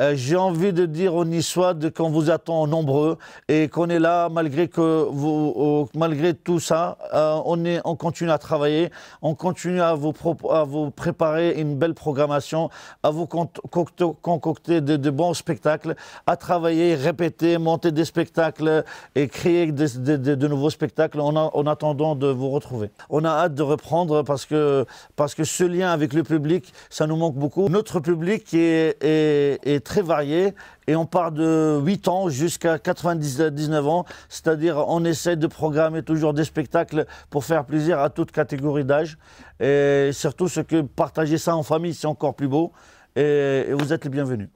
Euh, j'ai envie de dire aux Niçois qu'on vous attend nombreux et qu'on est là malgré, que malgré tout ça. Euh, on, continue à travailler, on continue à vous, préparer une belle programmation, à vous concocter de, bons spectacles, à travailler, répéter, monter des spectacles et créer de, nouveaux spectacles en, attendant de vous retrouver. On a hâte de reprendre parce que, parce que ce lien avec le public, ça nous manque beaucoup. Notre public est, est, est très variés et on part de 8 ans jusqu'à 99 ans, c'est-à-dire on essaie de programmer toujours des spectacles pour faire plaisir à toute catégorie d'âge et surtout ce que partager ça en famille, c'est encore plus beau et vous êtes les bienvenus.